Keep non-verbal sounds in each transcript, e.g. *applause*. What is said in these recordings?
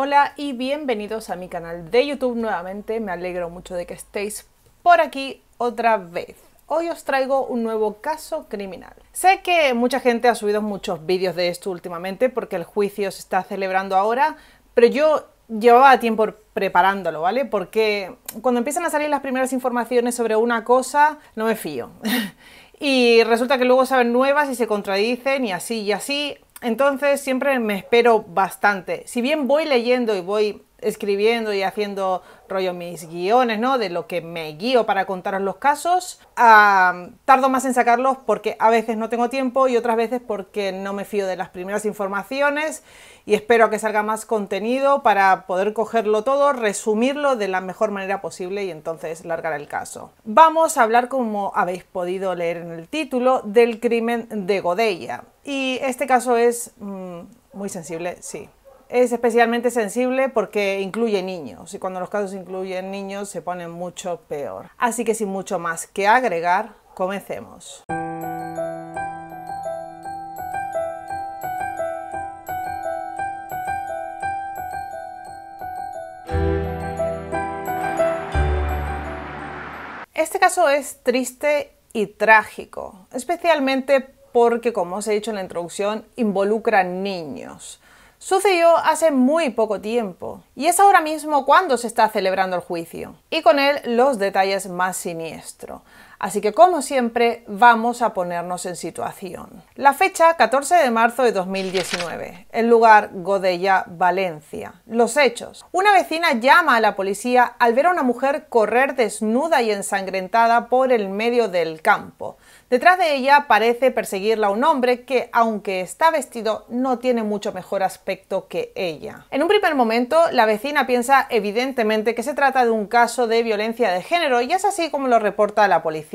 Hola y bienvenidos a mi canal de YouTube nuevamente, me alegro mucho de que estéis por aquí otra vez. Hoy os traigo un nuevo caso criminal. Sé que mucha gente ha subido muchos vídeos de esto últimamente porque el juicio se está celebrando ahora, pero yo llevaba tiempo preparándolo, ¿vale? Porque cuando empiezan a salir las primeras informaciones sobre una cosa, no me fío. *laughs* y resulta que luego saben nuevas y se contradicen y así y así. Entonces siempre me espero bastante. Si bien voy leyendo y voy escribiendo y haciendo rollo mis guiones, ¿no? De lo que me guío para contaros los casos. Ah, tardo más en sacarlos porque a veces no tengo tiempo y otras veces porque no me fío de las primeras informaciones y espero que salga más contenido para poder cogerlo todo, resumirlo de la mejor manera posible y entonces largar el caso. Vamos a hablar, como habéis podido leer en el título, del crimen de Godella. Y este caso es mm, muy sensible, sí, es especialmente sensible porque incluye niños y cuando los casos incluyen niños se pone mucho peor. Así que sin mucho más que agregar, comencemos. Este caso es triste y trágico, especialmente porque, como os he dicho en la introducción, involucra niños sucedió hace muy poco tiempo y es ahora mismo cuando se está celebrando el juicio y con él los detalles más siniestros. Así que como siempre vamos a ponernos en situación. La fecha 14 de marzo de 2019. El lugar Godella, Valencia. Los hechos. Una vecina llama a la policía al ver a una mujer correr desnuda y ensangrentada por el medio del campo. Detrás de ella parece perseguirla un hombre que, aunque está vestido, no tiene mucho mejor aspecto que ella. En un primer momento, la vecina piensa evidentemente que se trata de un caso de violencia de género y es así como lo reporta la policía.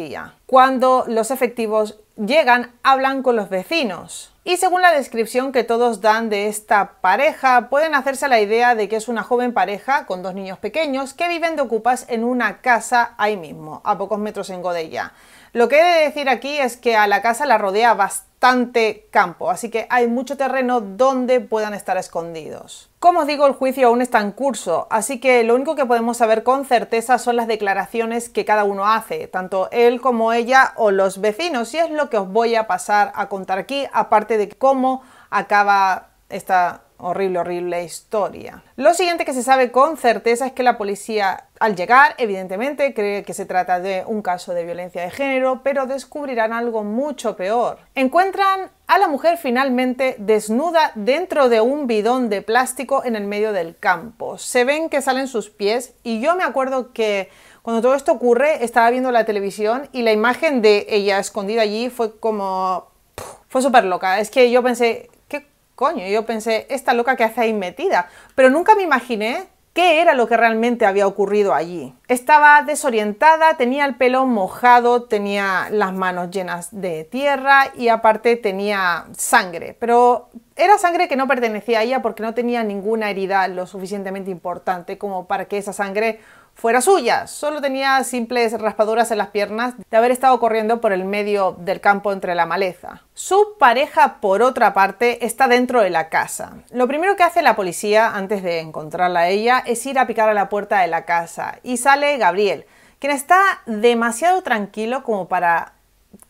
Cuando los efectivos llegan, hablan con los vecinos. Y según la descripción que todos dan de esta pareja, pueden hacerse la idea de que es una joven pareja con dos niños pequeños que viven de ocupas en una casa ahí mismo, a pocos metros en Godella. Lo que he de decir aquí es que a la casa la rodea bastante campo, así que hay mucho terreno donde puedan estar escondidos. Como os digo, el juicio aún está en curso, así que lo único que podemos saber con certeza son las declaraciones que cada uno hace, tanto él como ella o los vecinos, y es lo que os voy a pasar a contar aquí, aparte de cómo acaba esta horrible, horrible historia. Lo siguiente que se sabe con certeza es que la policía al llegar, evidentemente, cree que se trata de un caso de violencia de género, pero descubrirán algo mucho peor. Encuentran a la mujer finalmente desnuda dentro de un bidón de plástico en el medio del campo. Se ven que salen sus pies y yo me acuerdo que cuando todo esto ocurre estaba viendo la televisión y la imagen de ella escondida allí fue como... fue súper loca. Es que yo pensé, Coño, yo pensé, esta loca que hace ahí metida, pero nunca me imaginé qué era lo que realmente había ocurrido allí. Estaba desorientada, tenía el pelo mojado, tenía las manos llenas de tierra y aparte tenía sangre, pero era sangre que no pertenecía a ella porque no tenía ninguna herida lo suficientemente importante como para que esa sangre fuera suya. Solo tenía simples raspaduras en las piernas de haber estado corriendo por el medio del campo entre la maleza. Su pareja, por otra parte, está dentro de la casa. Lo primero que hace la policía antes de encontrarla a ella es ir a picar a la puerta de la casa y sale Gabriel, quien está demasiado tranquilo como para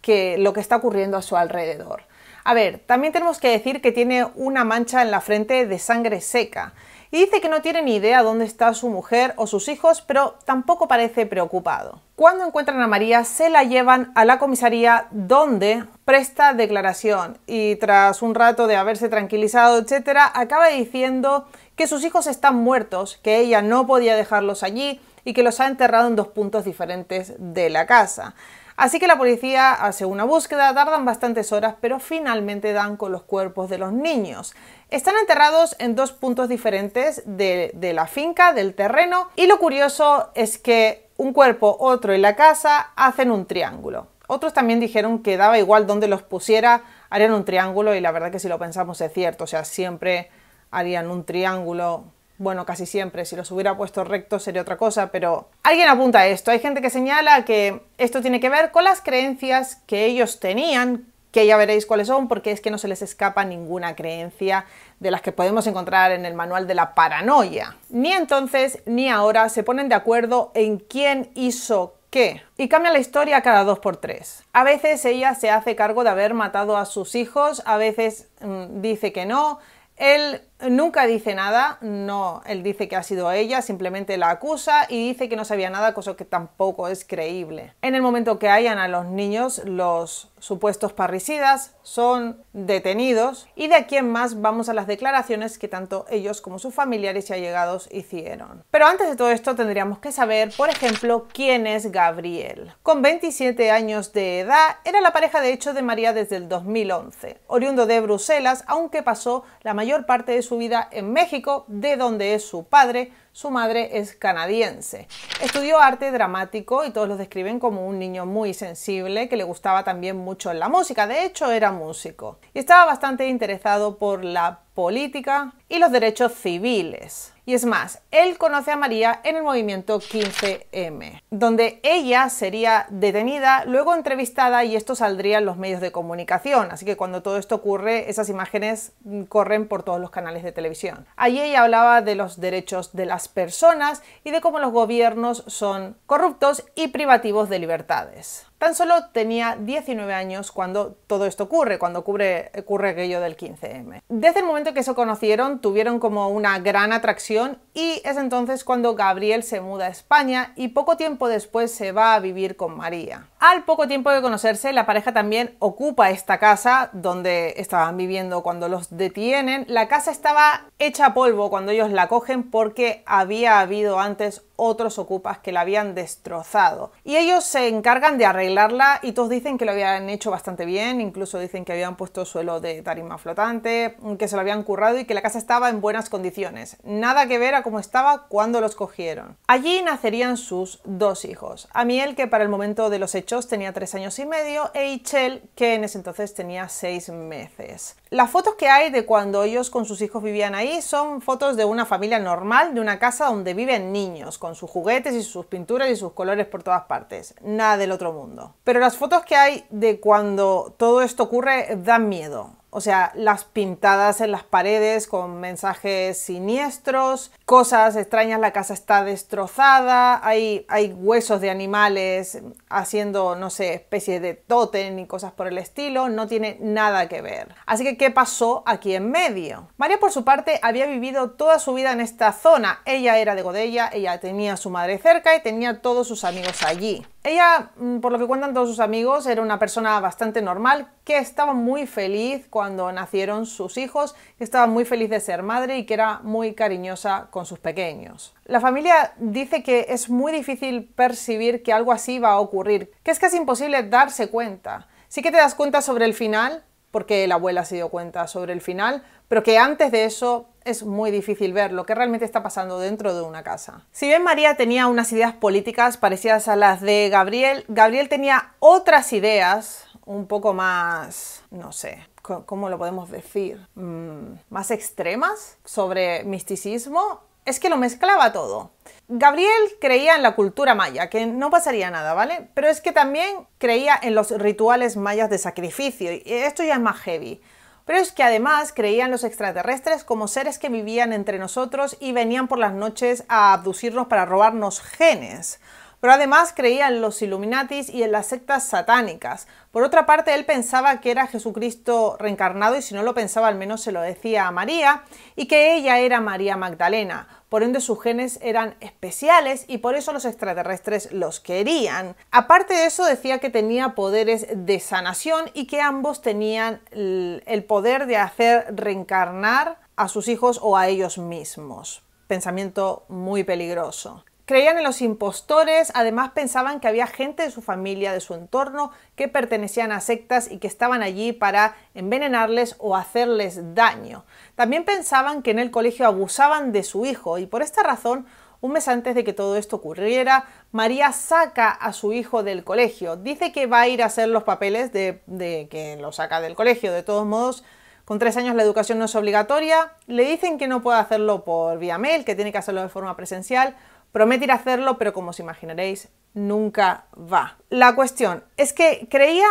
que lo que está ocurriendo a su alrededor. A ver, también tenemos que decir que tiene una mancha en la frente de sangre seca y dice que no tiene ni idea dónde está su mujer o sus hijos, pero tampoco parece preocupado. Cuando encuentran a María, se la llevan a la comisaría donde presta declaración y tras un rato de haberse tranquilizado, etcétera, acaba diciendo que sus hijos están muertos, que ella no podía dejarlos allí y que los ha enterrado en dos puntos diferentes de la casa. Así que la policía hace una búsqueda, tardan bastantes horas, pero finalmente dan con los cuerpos de los niños. Están enterrados en dos puntos diferentes de, la finca, del terreno, y lo curioso es que un cuerpo, otro en la casa hacen un triángulo. Otros también dijeron que daba igual dónde los pusiera, harían un triángulo y la verdad que si lo pensamos es cierto, o sea, siempre harían un triángulo bueno, casi siempre, si los hubiera puesto rectos sería otra cosa, pero alguien apunta a esto. Hay gente que señala que esto tiene que ver con las creencias que ellos tenían, que ya veréis cuáles son, porque es que no se les escapa ninguna creencia de las que podemos encontrar en el manual de la paranoia. Ni entonces ni ahora se ponen de acuerdo en quién hizo qué. Y cambia la historia cada dos por tres. A veces ella se hace cargo de haber matado a sus hijos, a veces mm, dice que no. Él nunca dice nada, no, él dice que ha sido ella, simplemente la acusa y dice que no sabía nada, cosa que tampoco es creíble. En el momento que hallan a los niños, los supuestos parricidas son detenidos y de aquí en más vamos a las declaraciones que tanto ellos como sus familiares y allegados hicieron. Pero antes de todo esto tendríamos que saber, por ejemplo, quién es Gabriel. Con 27 años de edad, era la pareja de hecho de María desde el 2011, oriundo de Bruselas, aunque pasó la mayor parte de su vida en México, de donde es su padre. Su madre es canadiense. Estudió arte dramático y todos lo describen como un niño muy sensible que le gustaba también mucho la música. De hecho, era músico. Y estaba bastante interesado por la política y los derechos civiles. Y es más, él conoce a María en el movimiento 15M, donde ella sería detenida, luego entrevistada y esto saldría en los medios de comunicación. Así que cuando todo esto ocurre, esas imágenes corren por todos los canales de televisión. Allí ella hablaba de los derechos de las personas y de cómo los gobiernos son corruptos y privativos de libertades. Tan solo tenía 19 años cuando todo esto ocurre, cuando ocurre, ocurre aquello del 15M. Desde el momento que se conocieron, tuvieron como una gran atracción y es entonces cuando Gabriel se muda a España y poco tiempo después se va a vivir con María. Al poco tiempo de conocerse, la pareja también ocupa esta casa donde estaban viviendo cuando los detienen. La casa estaba hecha polvo cuando ellos la cogen porque había habido antes otros ocupas que la habían destrozado. Y ellos se encargan de arreglarla y todos dicen que lo habían hecho bastante bien, incluso dicen que habían puesto suelo de tarima flotante, que se lo habían currado y que la casa estaba en buenas condiciones. Nada que ver a cómo estaba cuando los cogieron. Allí nacerían sus dos hijos. Amiel, que para el momento de los hechos tenía tres años y medio, e Ichel, que en ese entonces tenía seis meses. Las fotos que hay de cuando ellos con sus hijos vivían ahí son fotos de una familia normal, de una casa donde viven niños con sus juguetes y sus pinturas y sus colores por todas partes. Nada del otro mundo. Pero las fotos que hay de cuando todo esto ocurre dan miedo o sea, las pintadas en las paredes con mensajes siniestros, cosas extrañas, la casa está destrozada, hay, hay huesos de animales haciendo, no sé, especies de tótem y cosas por el estilo, no tiene nada que ver. Así que, ¿qué pasó aquí en medio? María, por su parte, había vivido toda su vida en esta zona. Ella era de Godella, ella tenía a su madre cerca y tenía todos sus amigos allí. Ella, mm, por lo que cuentan todos sus amigos, era una persona bastante normal que estaba muy feliz cuando nacieron sus hijos, estaba muy feliz de ser madre y que era muy cariñosa con sus pequeños. La familia dice que es muy difícil percibir que algo así va a ocurrir, que es casi imposible darse cuenta. Sí que te das cuenta sobre el final, porque la abuela se dio cuenta sobre el final, pero que antes de eso es muy difícil ver lo que realmente está pasando dentro de una casa. Si bien María tenía unas ideas políticas parecidas a las de Gabriel, Gabriel tenía otras ideas un poco más, no sé, ¿cómo lo podemos decir? Mm, más extremas sobre misticismo, es que lo mezclaba todo. Gabriel creía en la cultura maya, que no pasaría nada, ¿vale? Pero es que también creía en los rituales mayas de sacrificio, y esto ya es más heavy. Pero es que además creían los extraterrestres como seres que vivían entre nosotros y venían por las noches a abducirnos para robarnos genes pero además creía en los Illuminatis y en las sectas satánicas. Por otra parte, él pensaba que era Jesucristo reencarnado y si no lo pensaba al menos se lo decía a María y que ella era María Magdalena. Por ende sus genes eran especiales y por eso los extraterrestres los querían. Aparte de eso decía que tenía poderes de sanación y que ambos tenían el poder de hacer reencarnar a sus hijos o a ellos mismos. Pensamiento muy peligroso. Creían en los impostores, además pensaban que había gente de su familia, de su entorno, que pertenecían a sectas y que estaban allí para envenenarles o hacerles daño. También pensaban que en el colegio abusaban de su hijo y por esta razón, un mes antes de que todo esto ocurriera, María saca a su hijo del colegio. Dice que va a ir a hacer los papeles de, que lo saca del colegio. De todos modos, con tres años la educación no es obligatoria. Le dicen que no puede hacerlo por vía mail, que tiene que hacerlo de forma presencial Promete hacerlo, pero como os imaginaréis, nunca va. La cuestión es que creía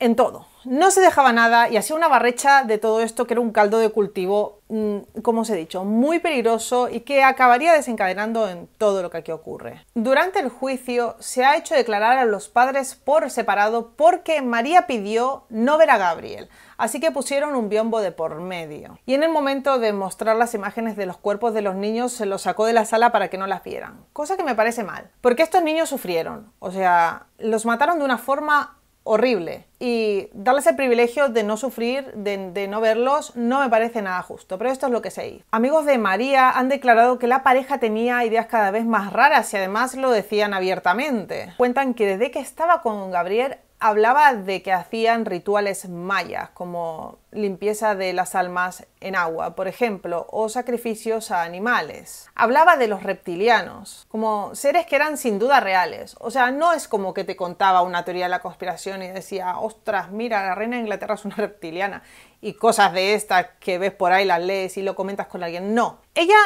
en todo. No se dejaba nada y hacía una barrecha de todo esto que era un caldo de cultivo, mm, como os he dicho, muy peligroso y que acabaría desencadenando en todo lo que aquí ocurre. Durante el juicio se ha hecho declarar a los padres por separado porque María pidió no ver a Gabriel, así que pusieron un biombo de por medio. Y en el momento de mostrar las imágenes de los cuerpos de los niños se los sacó de la sala para que no las vieran, cosa que me parece mal, porque estos niños sufrieron, o sea, los mataron de una forma horrible. Y darles el privilegio de no sufrir, de, no verlos, no me parece nada justo, pero esto es lo que sé. Amigos de María han declarado que la pareja tenía ideas cada vez más raras y además lo decían abiertamente. Cuentan que desde que estaba con Gabriel hablaba de que hacían rituales mayas, como limpieza de las almas en agua, por ejemplo, o sacrificios a animales. Hablaba de los reptilianos, como seres que eran sin duda reales. O sea, no es como que te contaba una teoría de la conspiración y decía, ostras, mira, la reina de Inglaterra es una reptiliana, y cosas de estas que ves por ahí, las lees y lo comentas con alguien. No. Ella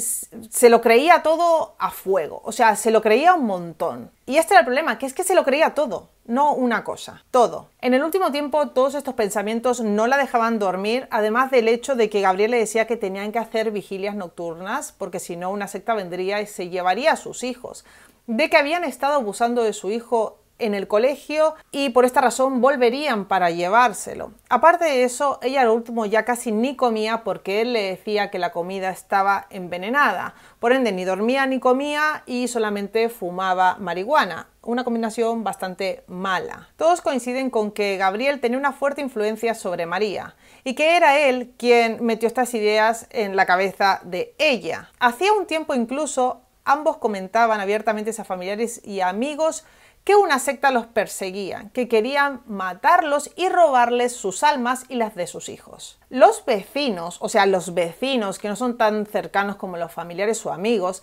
se lo creía todo a fuego, o sea, se lo creía un montón. Y este era el problema, que es que se lo creía todo, no una cosa, todo. En el último tiempo todos estos pensamientos no la dejaban dormir, además del hecho de que Gabriel le decía que tenían que hacer vigilias nocturnas, porque si no una secta vendría y se llevaría a sus hijos, de que habían estado abusando de su hijo en el colegio y por esta razón volverían para llevárselo. Aparte de eso, ella al último ya casi ni comía porque él le decía que la comida estaba envenenada. Por ende, ni dormía ni comía y solamente fumaba marihuana una combinación bastante mala. Todos coinciden con que Gabriel tenía una fuerte influencia sobre María y que era él quien metió estas ideas en la cabeza de ella. Hacía un tiempo incluso ambos comentaban abiertamente a familiares y amigos que una secta los perseguía, que querían matarlos y robarles sus almas y las de sus hijos. Los vecinos, o sea, los vecinos que no son tan cercanos como los familiares o amigos,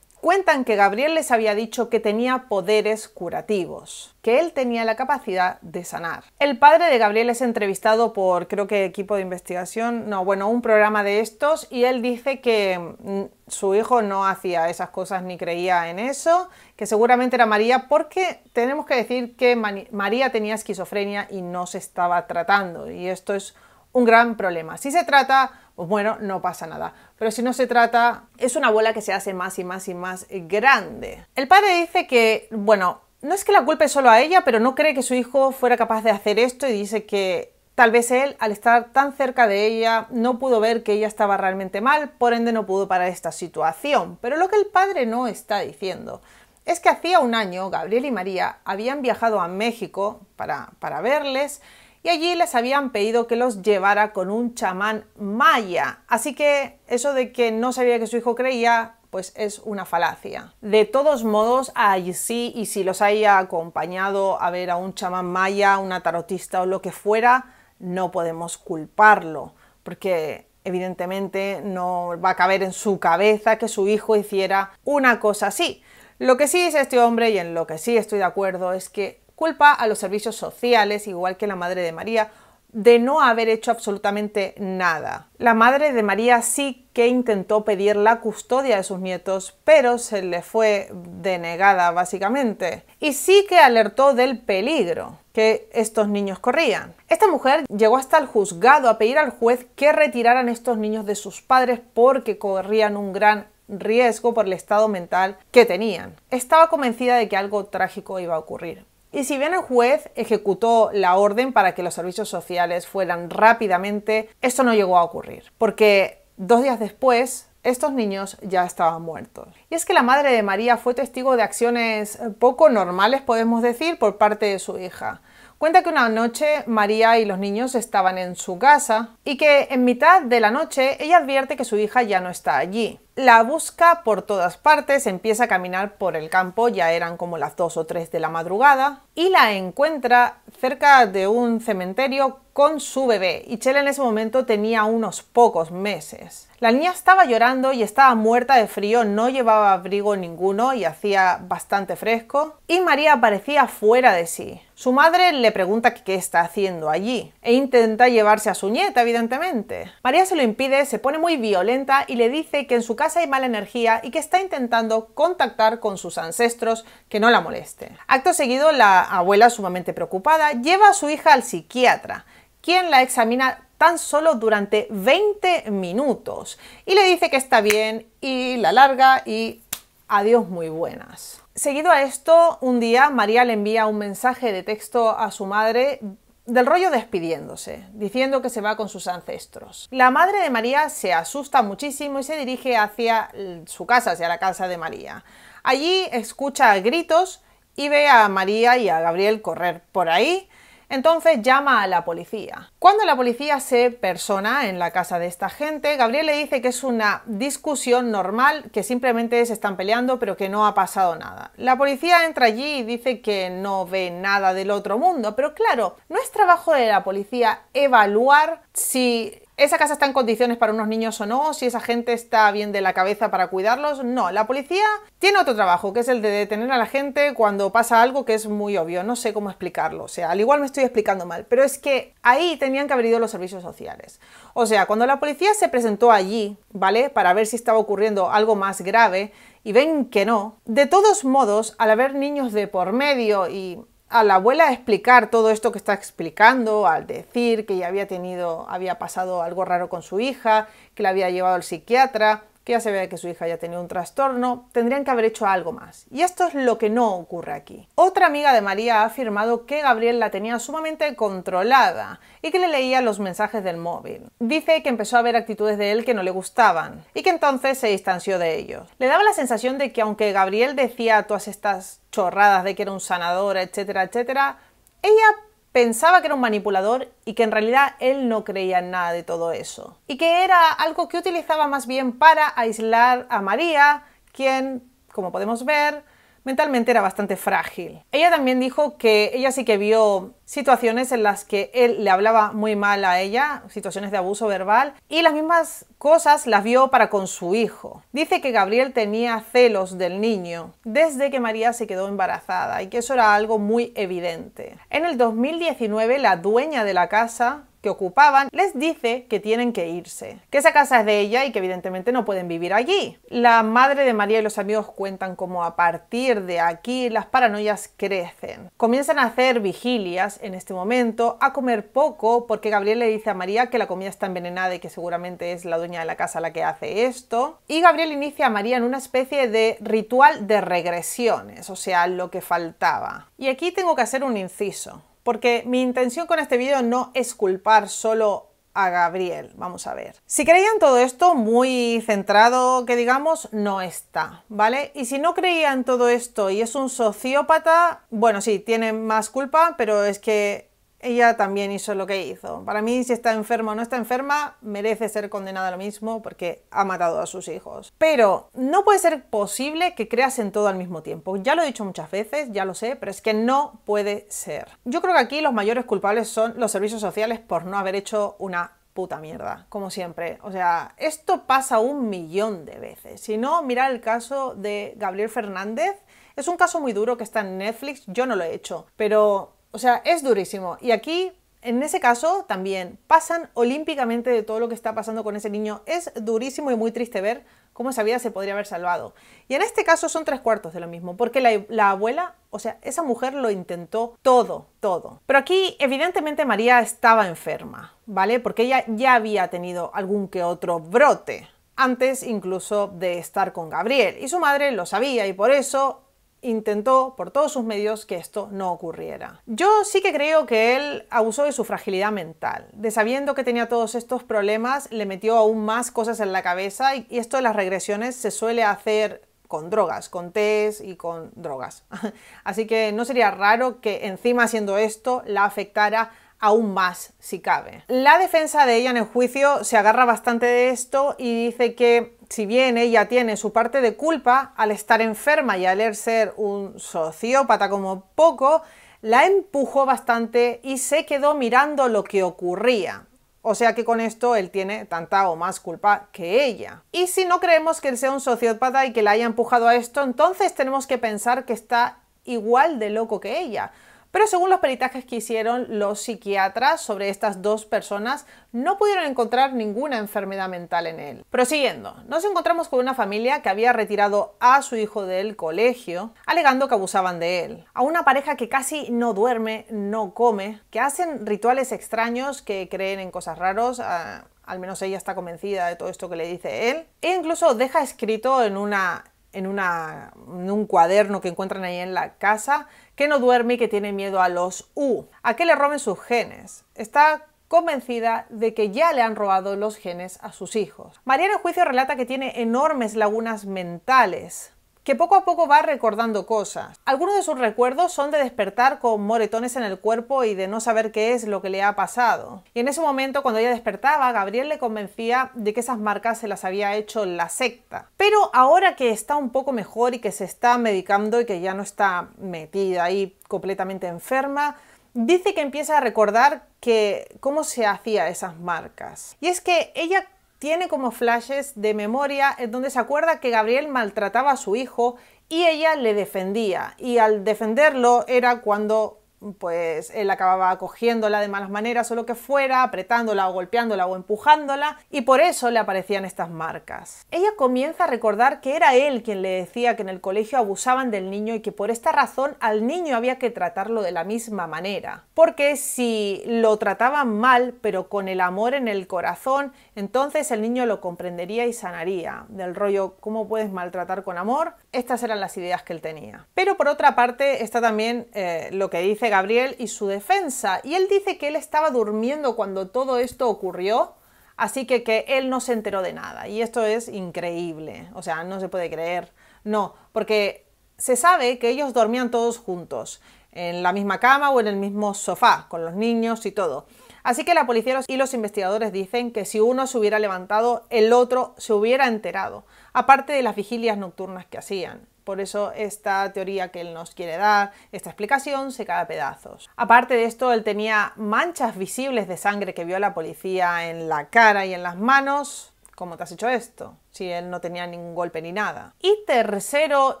Cuentan que Gabriel les había dicho que tenía poderes curativos, que él tenía la capacidad de sanar. El padre de Gabriel es entrevistado por, creo que equipo de investigación, no, bueno, un programa de estos, y él dice que mm, su hijo no hacía esas cosas ni creía en eso, que seguramente era María, porque tenemos que decir que María tenía esquizofrenia y no se estaba tratando, y esto es un gran problema. Si se trata, pues bueno, no pasa nada pero si no se trata, es una bola que se hace más y más y más grande. El padre dice que, bueno, no es que la culpe solo a ella, pero no cree que su hijo fuera capaz de hacer esto y dice que Tal vez él, al estar tan cerca de ella, no pudo ver que ella estaba realmente mal, por ende no pudo parar esta situación. Pero lo que el padre no está diciendo es que hacía un año Gabriel y María habían viajado a México para, para verles y allí les habían pedido que los llevara con un chamán maya. Así que eso de que no sabía que su hijo creía, pues es una falacia. De todos modos, allí sí, y si los haya acompañado a ver a un chamán maya, una tarotista o lo que fuera, no podemos culparlo, porque evidentemente no va a caber en su cabeza que su hijo hiciera una cosa así. Lo que sí es este hombre, y en lo que sí estoy de acuerdo, es que Culpa a los servicios sociales, igual que la Madre de María, de no haber hecho absolutamente nada. La madre de María sí que intentó pedir la custodia de sus nietos, pero se le fue denegada básicamente. Y sí que alertó del peligro que estos niños corrían. Esta mujer llegó hasta el juzgado a pedir al juez que retiraran estos niños de sus padres porque corrían un gran riesgo por el estado mental que tenían. Estaba convencida de que algo trágico iba a ocurrir, y si bien el juez ejecutó la orden para que los servicios sociales fueran rápidamente, esto no llegó a ocurrir, porque dos días después estos niños ya estaban muertos. Y es que la madre de María fue testigo de acciones poco normales, podemos decir, por parte de su hija. Cuenta que una noche María y los niños estaban en su casa y que en mitad de la noche ella advierte que su hija ya no está allí. La busca por todas partes, empieza a caminar por el campo, ya eran como las 2 o 3 de la madrugada, y la encuentra cerca de un cementerio con su bebé. Y Chela en ese momento tenía unos pocos meses. La niña estaba llorando y estaba muerta de frío, no llevaba abrigo ninguno y hacía bastante fresco. Y María parecía fuera de sí. Su madre le pregunta qué está haciendo allí e intenta llevarse a su nieta, evidentemente. María se lo impide, se pone muy violenta y le dice que en su casa hay mala energía y que está intentando contactar con sus ancestros que no la molesten. Acto seguido, la abuela, sumamente preocupada, lleva a su hija al psiquiatra, quien la examina tan solo durante 20 minutos y le dice que está bien y la larga y adiós muy buenas. Seguido a esto, un día María le envía un mensaje de texto a su madre del rollo despidiéndose, diciendo que se va con sus ancestros. La madre de María se asusta muchísimo y se dirige hacia su casa, hacia la casa de María. Allí escucha gritos y ve a María y a Gabriel correr por ahí, entonces llama a la policía. Cuando la policía se persona en la casa de esta gente, Gabriel le dice que es una discusión normal, que simplemente se están peleando, pero que no ha pasado nada. La policía entra allí y dice que no ve nada del otro mundo, pero claro, no es trabajo de la policía evaluar si ¿Esa casa está en condiciones para unos niños o no? ¿Si esa gente está bien de la cabeza para cuidarlos? No, la policía tiene otro trabajo, que es el de detener a la gente cuando pasa algo que es muy obvio. No sé cómo explicarlo, o sea, al igual me estoy explicando mal, pero es que ahí tenían que haber ido los servicios sociales. O sea, cuando la policía se presentó allí, ¿vale? Para ver si estaba ocurriendo algo más grave y ven que no, de todos modos, al haber niños de por medio y a la abuela a explicar todo esto que está explicando, al decir que ya había tenido, había pasado algo raro con su hija, que la había llevado al psiquiatra, que ya se vea que su hija ya tenía un trastorno, tendrían que haber hecho algo más. Y esto es lo que no ocurre aquí. Otra amiga de María ha afirmado que Gabriel la tenía sumamente controlada y que le leía los mensajes del móvil. Dice que empezó a ver actitudes de él que no le gustaban y que entonces se distanció de ellos. Le daba la sensación de que aunque Gabriel decía todas estas chorradas de que era un sanador, etcétera, etcétera, ella pensaba que era un manipulador y que en realidad él no creía en nada de todo eso. Y que era algo que utilizaba más bien para aislar a María, quien, como podemos ver, mentalmente era bastante frágil. Ella también dijo que ella sí que vio situaciones en las que él le hablaba muy mal a ella, situaciones de abuso verbal, y las mismas cosas las vio para con su hijo. Dice que Gabriel tenía celos del niño desde que María se quedó embarazada y que eso era algo muy evidente. En el 2019 la dueña de la casa que ocupaban, les dice que tienen que irse, que esa casa es de ella y que evidentemente no pueden vivir allí. La madre de María y los amigos cuentan cómo a partir de aquí las paranoias crecen. Comienzan a hacer vigilias en este momento, a comer poco, porque Gabriel le dice a María que la comida está envenenada y que seguramente es la dueña de la casa la que hace esto. Y Gabriel inicia a María en una especie de ritual de regresiones, o sea, lo que faltaba. Y aquí tengo que hacer un inciso porque mi intención con este vídeo no es culpar solo a Gabriel, vamos a ver. Si creían todo esto muy centrado, que digamos, no está, ¿vale? Y si no creían todo esto y es un sociópata, bueno, sí, tiene más culpa, pero es que ella también hizo lo que hizo. Para mí, si está enferma o no está enferma, merece ser condenada a lo mismo porque ha matado a sus hijos. Pero no puede ser posible que creas en todo al mismo tiempo. Ya lo he dicho muchas veces, ya lo sé, pero es que no puede ser. Yo creo que aquí los mayores culpables son los servicios sociales por no haber hecho una puta mierda, como siempre. O sea, esto pasa un millón de veces. Si no, mira el caso de Gabriel Fernández. Es un caso muy duro que está en Netflix, yo no lo he hecho, pero o sea, es durísimo. Y aquí, en ese caso, también pasan olímpicamente de todo lo que está pasando con ese niño. Es durísimo y muy triste ver cómo esa vida se podría haber salvado. Y en este caso son tres cuartos de lo mismo, porque la, abuela, o sea, esa mujer lo intentó todo, todo. Pero aquí evidentemente María estaba enferma, ¿vale? Porque ella ya había tenido algún que otro brote, antes incluso de estar con Gabriel. Y su madre lo sabía y por eso intentó por todos sus medios que esto no ocurriera. Yo sí que creo que él abusó de su fragilidad mental. De sabiendo que tenía todos estos problemas, le metió aún más cosas en la cabeza y esto de las regresiones se suele hacer con drogas, con test y con drogas. *laughs* Así que no sería raro que encima haciendo esto la afectara aún más si cabe. La defensa de ella en el juicio se agarra bastante de esto y dice que si bien ella tiene su parte de culpa, al estar enferma y al er ser un sociópata como poco, la empujó bastante y se quedó mirando lo que ocurría. O sea que con esto él tiene tanta o más culpa que ella. Y si no creemos que él sea un sociópata y que la haya empujado a esto, entonces tenemos que pensar que está igual de loco que ella. Pero según los peritajes que hicieron los psiquiatras sobre estas dos personas, no pudieron encontrar ninguna enfermedad mental en él. Prosiguiendo, nos encontramos con una familia que había retirado a su hijo del colegio, alegando que abusaban de él. A una pareja que casi no duerme, no come, que hacen rituales extraños, que creen en cosas raros. Ah, al menos ella está convencida de todo esto que le dice él. E incluso deja escrito en una en, una, en, un cuaderno que encuentran ahí en la casa que no duerme y que tiene miedo a los U, a que le roben sus genes. Está convencida de que ya le han robado los genes a sus hijos. María en juicio relata que tiene enormes lagunas mentales, que poco a poco va recordando cosas. Algunos de sus recuerdos son de despertar con moretones en el cuerpo y de no saber qué es lo que le ha pasado. Y en ese momento, cuando ella despertaba, Gabriel le convencía de que esas marcas se las había hecho la secta. Pero ahora que está un poco mejor y que se está medicando y que ya no está metida ahí completamente enferma, dice que empieza a recordar que cómo se hacían esas marcas. Y es que ella tiene como flashes de memoria en donde se acuerda que Gabriel maltrataba a su hijo y ella le defendía. Y al defenderlo era cuando pues él acababa cogiéndola de malas maneras o lo que fuera, apretándola o golpeándola o empujándola, y por eso le aparecían estas marcas. Ella comienza a recordar que era él quien le decía que en el colegio abusaban del niño y que por esta razón al niño había que tratarlo de la misma manera, porque si lo trataban mal, pero con el amor en el corazón, entonces el niño lo comprendería y sanaría, del rollo ¿cómo puedes maltratar con amor? Estas eran las ideas que él tenía. Pero por otra parte está también eh, lo que dice Gabriel y su defensa, y él dice que él estaba durmiendo cuando todo esto ocurrió, así que que él no se enteró de nada, y esto es increíble, o sea, no se puede creer, no, porque se sabe que ellos dormían todos juntos, en la misma cama o en el mismo sofá, con los niños y todo. Así que la policía y los investigadores dicen que si uno se hubiera levantado, el otro se hubiera enterado, aparte de las vigilias nocturnas que hacían. Por eso esta teoría que él nos quiere dar, esta explicación, se cae a pedazos. Aparte de esto, él tenía manchas visibles de sangre que vio la policía en la cara y en las manos. ¿Cómo te has hecho esto? Si él no tenía ningún golpe ni nada. Y tercero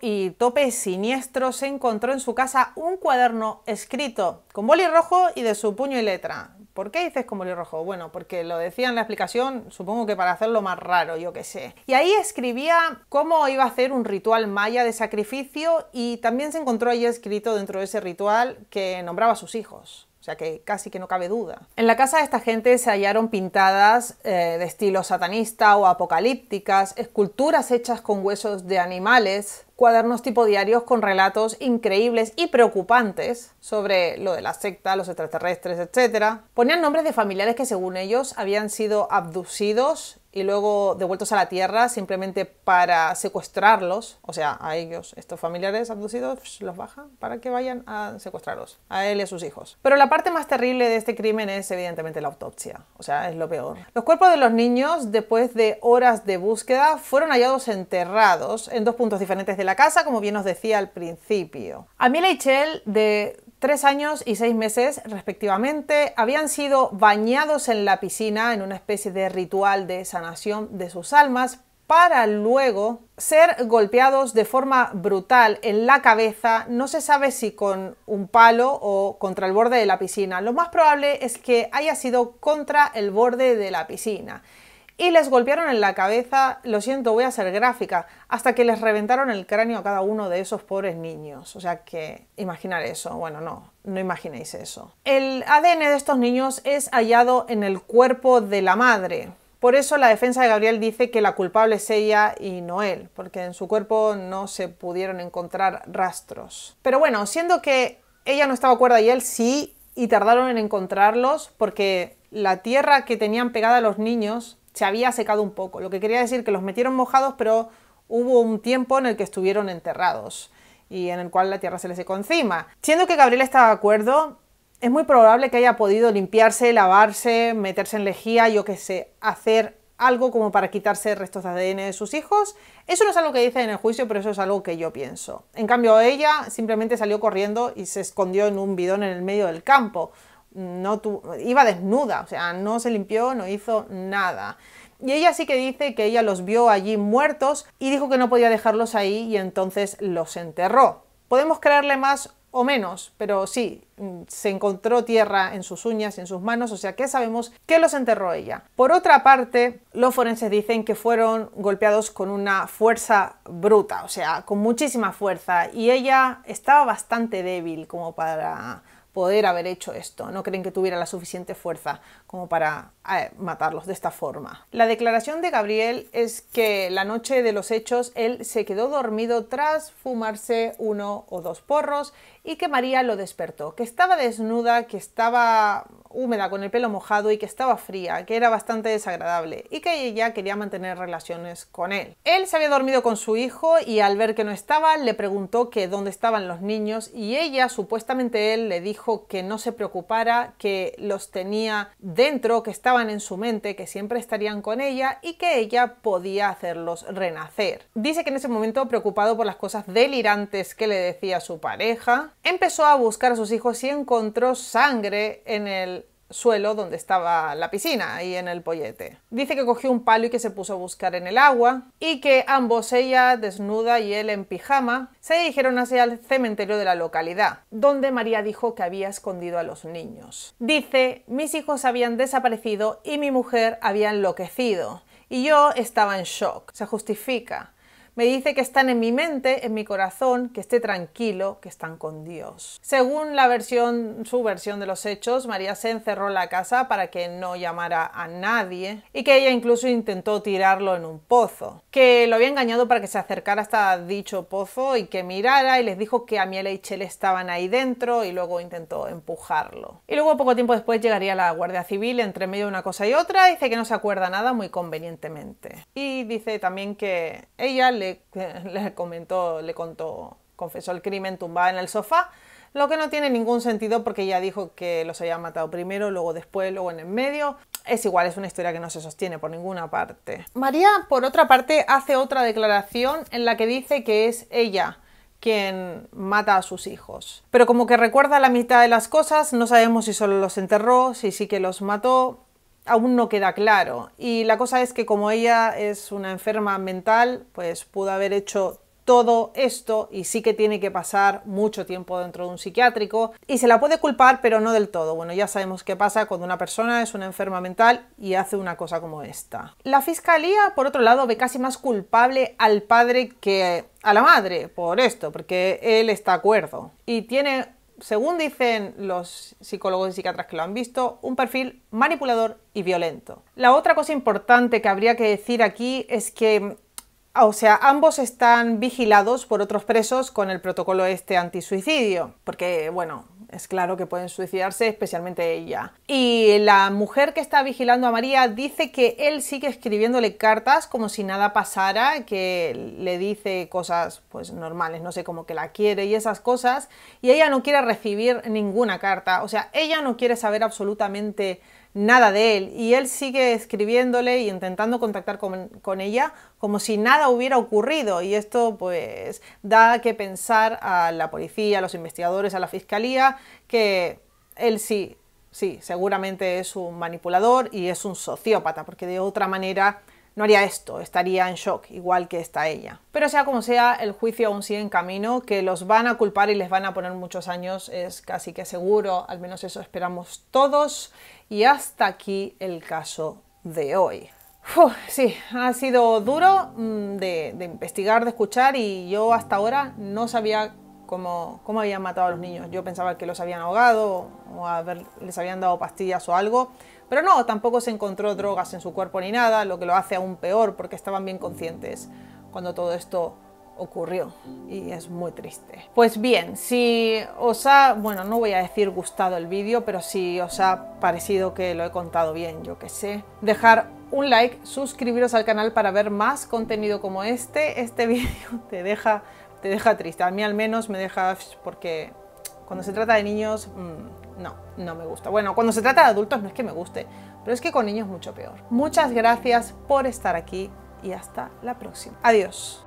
y tope siniestro, se encontró en su casa un cuaderno escrito con boli rojo y de su puño y letra. ¿Por qué dices como el rojo? Bueno, porque lo decía en la explicación, supongo que para hacerlo más raro, yo qué sé. Y ahí escribía cómo iba a hacer un ritual maya de sacrificio y también se encontró ahí escrito dentro de ese ritual que nombraba a sus hijos. O sea que casi que no cabe duda. En la casa de esta gente se hallaron pintadas eh, de estilo satanista o apocalípticas, esculturas hechas con huesos de animales, cuadernos tipo diarios con relatos increíbles y preocupantes sobre lo de la secta, los extraterrestres, etc. Ponían nombres de familiares que según ellos habían sido abducidos y luego devueltos a la tierra simplemente para secuestrarlos, o sea, a ellos, estos familiares abducidos, los bajan para que vayan a secuestrarlos, a él y a sus hijos. Pero la parte más terrible de este crimen es evidentemente la autopsia, o sea, es lo peor. Los cuerpos de los niños, después de horas de búsqueda, fueron hallados enterrados en dos puntos diferentes de la casa, como bien os decía al principio. A mí de tres años y seis meses respectivamente, habían sido bañados en la piscina en una especie de ritual de sanación de sus almas para luego ser golpeados de forma brutal en la cabeza, no se sabe si con un palo o contra el borde de la piscina. Lo más probable es que haya sido contra el borde de la piscina y les golpearon en la cabeza, lo siento, voy a ser gráfica, hasta que les reventaron el cráneo a cada uno de esos pobres niños. O sea que imaginar eso, bueno, no, no imaginéis eso. El ADN de estos niños es hallado en el cuerpo de la madre. Por eso la defensa de Gabriel dice que la culpable es ella y no él, porque en su cuerpo no se pudieron encontrar rastros. Pero bueno, siendo que ella no estaba cuerda y él sí, y tardaron en encontrarlos porque la tierra que tenían pegada a los niños se había secado un poco, lo que quería decir que los metieron mojados, pero hubo un tiempo en el que estuvieron enterrados y en el cual la tierra se les secó encima. Siendo que Gabriel estaba de acuerdo, es muy probable que haya podido limpiarse, lavarse, meterse en lejía, yo qué sé, hacer algo como para quitarse restos de ADN de sus hijos. Eso no es algo que dice en el juicio, pero eso es algo que yo pienso. En cambio, ella simplemente salió corriendo y se escondió en un bidón en el medio del campo no iba desnuda, o sea, no se limpió, no hizo nada. Y ella sí que dice que ella los vio allí muertos y dijo que no podía dejarlos ahí y entonces los enterró. Podemos creerle más o menos, pero sí, mm, se encontró tierra en sus uñas y en sus manos, o sea que sabemos que los enterró ella. Por otra parte, los forenses dicen que fueron golpeados con una fuerza bruta, o sea, con muchísima fuerza, y ella estaba bastante débil como para poder haber hecho esto, no creen que tuviera la suficiente fuerza como para matarlos de esta forma. La declaración de Gabriel es que la noche de los hechos él se quedó dormido tras fumarse uno o dos porros y que María lo despertó, que estaba desnuda, que estaba húmeda con el pelo mojado y que estaba fría, que era bastante desagradable y que ella quería mantener relaciones con él. Él se había dormido con su hijo y al ver que no estaba le preguntó que dónde estaban los niños y ella supuestamente él le dijo que no se preocupara, que los tenía dentro, que estaba en su mente que siempre estarían con ella y que ella podía hacerlos renacer. Dice que en ese momento, preocupado por las cosas delirantes que le decía su pareja, empezó a buscar a sus hijos y encontró sangre en el suelo donde estaba la piscina, ahí en el pollete. Dice que cogió un palo y que se puso a buscar en el agua y que ambos, ella desnuda y él en pijama, se dirigieron hacia el cementerio de la localidad, donde María dijo que había escondido a los niños. Dice, mis hijos habían desaparecido y mi mujer había enloquecido y yo estaba en shock. Se justifica. Me dice que están en mi mente, en mi corazón, que esté tranquilo, que están con Dios. Según la versión, su versión de los hechos, María se encerró en la casa para que no llamara a nadie y que ella incluso intentó tirarlo en un pozo. Que lo había engañado para que se acercara hasta dicho pozo y que mirara y les dijo que Amiela y Chele estaban ahí dentro y luego intentó empujarlo. Y luego poco tiempo después llegaría la Guardia Civil entre medio de una cosa y otra, dice que no se acuerda nada muy convenientemente. Y dice también que ella le *laughs* le, comentó, le contó, confesó el crimen tumbada en el sofá, lo que no tiene ningún sentido porque ya dijo que los había matado primero, luego después, luego en el medio. Es igual, es una historia que no se sostiene por ninguna parte. María, por otra parte, hace otra declaración en la que dice que es ella quien mata a sus hijos. Pero como que recuerda la mitad de las cosas, no sabemos si solo los enterró, si sí que los mató, aún no queda claro. Y la cosa es que como ella es una enferma mental, pues pudo haber hecho todo esto y sí que tiene que pasar mucho tiempo dentro de un psiquiátrico y se la puede culpar pero no del todo. Bueno, ya sabemos qué pasa cuando una persona es una enferma mental y hace una cosa como esta. La fiscalía, por otro lado, ve casi más culpable al padre que a la madre por esto, porque él está acuerdo y tiene según dicen los psicólogos y psiquiatras que lo han visto, un perfil manipulador y violento. La otra cosa importante que habría que decir aquí es que, o sea, ambos están vigilados por otros presos con el protocolo este antisuicidio, porque, bueno, es claro que pueden suicidarse, especialmente ella. Y la mujer que está vigilando a María dice que él sigue escribiéndole cartas como si nada pasara, que le dice cosas pues normales, no sé, como que la quiere y esas cosas, y ella no quiere recibir ninguna carta, o sea, ella no quiere saber absolutamente nada de él y él sigue escribiéndole y intentando contactar con, ella como si nada hubiera ocurrido y esto pues da que pensar a la policía, a los investigadores, a la fiscalía que él sí, sí, seguramente es un manipulador y es un sociópata porque de otra manera no haría esto, estaría en shock, igual que está ella. Pero sea como sea, el juicio aún sigue en camino, que los van a culpar y les van a poner muchos años es casi que seguro, al menos eso esperamos todos. Y hasta aquí el caso de hoy. sí, ha sido duro mm, de, investigar, de escuchar y yo hasta ahora no sabía cómo, cómo habían matado a los niños. Yo pensaba que los habían ahogado o les habían dado pastillas o algo, pero no, tampoco se encontró drogas en su cuerpo ni nada, lo que lo hace aún peor porque estaban bien conscientes cuando todo esto ocurrió y es muy triste. Pues bien, si os ha, bueno, no voy a decir gustado el vídeo, pero si os ha parecido que lo he contado bien, yo qué sé, dejar un like, suscribiros al canal para ver más contenido como este. Este *laughs* vídeo te deja, te deja triste, a mí al menos me deja porque cuando se trata de niños... Mm, no, no me gusta. Bueno, cuando se trata de adultos no es que me guste, pero es que con niños mucho peor. Muchas gracias por estar aquí y hasta la próxima. Adiós.